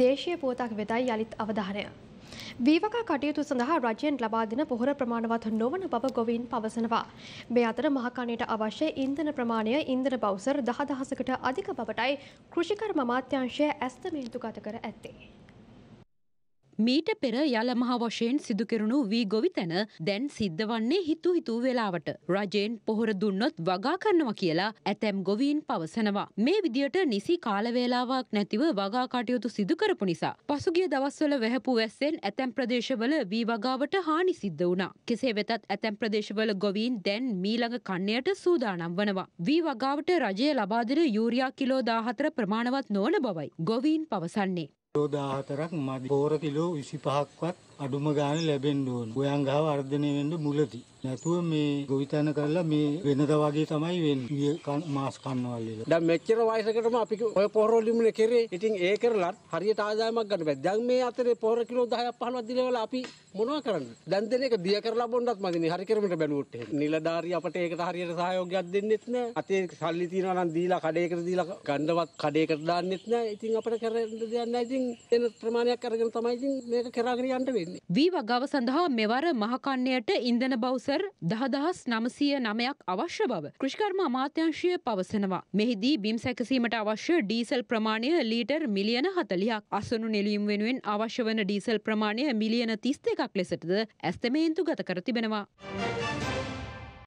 දේශීය පුවතක් වෙතයි යළිත් අවධානය. වීවකා කටයුතු සඳහා රජයෙන් ලබා දෙන පොහොර ප්‍රමාණවත් නොවන බව ගොවීන් පවසනවා. මේ අතර මහකණයට අවශ්‍ය ඉන්ධන ප්‍රමාණය ඉන්ධන බවුසර් දහදහසකට අධික බවටයි කෘෂිකර්ම අමාත්‍යංශය ඇස්තමේන්තු ගත කර ඇත්තේ. මීට පෙර යල මහ වශයෙන් සිදුකෙරුණු වී ගොවිතැන දැන් සිද්ධ වන්නේ හිතු හිතු වෙලාවට. රජයෙන් පොහොර දුන්නොත් වගා කරනවා කියලා ඇතැම් ගොවීන් පවසනවා. මේ විදියට නිසි කාලවේලාවක් නැතිව වගා කටයුතු සිදුකරපු නිසා. පසුගිය දවස්වල වැහැපු වැස්සෙන් ඇතැම් ප්‍රදේශවල වී වගාවට හානි සිද්ධ වුණා. කෙසේ වෙතත් ඇතැම් ප්‍රදේශවල ගොවීන් දැන් මීළඟ කන්නයට සූදානම් වනවා. වී වගාවට රජය ලබාදෙන යූරයා කිලෝ දාහතර ප්‍රමාණවත් නොවන බවයි. ගොවීන් පවසන්නේ. 14ක් මදි. බෝර කිලෝ 25ක්වත් අඩුම ගාන ලැබෙන්න ඕන. ගොයන්ගහ වර්ධනය වෙන්න මුලදී. නැතුව මේ ගොවිතැන කරලා මේ වෙනද වගේ තමයි වෙන්නේ. මාස් කන්නවල් වල. දැන් මෙච්චර වයසකටම අපි ඔය පොරොලිමුනේ කරේ. ඉතින් ඒ කරලත් හරියට ආදායමක් ගන්න බැහැ. දැන් මේ අතරේ පොර කිලෝ 10ක් 15ක් දිනවල අපි මොනවා කරන්නේ? දැන් දෙන එක බිය කරලා බොන්නත් මදිනේ. හරි ක්‍රමයට බැලුවොත් එහෙම. නිලධාරි අපට ඒකට හරියට සහයෝගයක් දෙන්නෙත් නැහැ. අතේ සල්ලි තියනවා නම් දීලා කඩේකට දීලා ගන්නවත් කඩේකට දාන්නෙත් නැහැ. ඉතින් අපිට කරන්න දෙයක් නැහැ. ඉතින් එන ප්‍රමාණයක් අරගෙන තමයි ඉතින් මේක කරගෙන යන්න වෙන්නේ. වෙන්නේ. වී වගාව සඳහා මෙවර මහකන්නයට ඉන්ධන බවසර් දහදහස් නමසය නමයක් අවශ්‍ය බව කෘෂ්කර්ම අමාත්‍යංශය පවසනවා. මෙහිදී බිම් සැකසීමට අවශ්‍ය ඩීසල් ප්‍රමාණය ලීටර් මිලියන හතලියක් අසනු නෙලියම් වෙනුවෙන් අවශ්‍ය වන ඩීසල් ප්‍රමාණය මිලියන තිස් දෙකක් ලෙසටද ඇස්තමේන්තු ගත කර තිබෙනවා.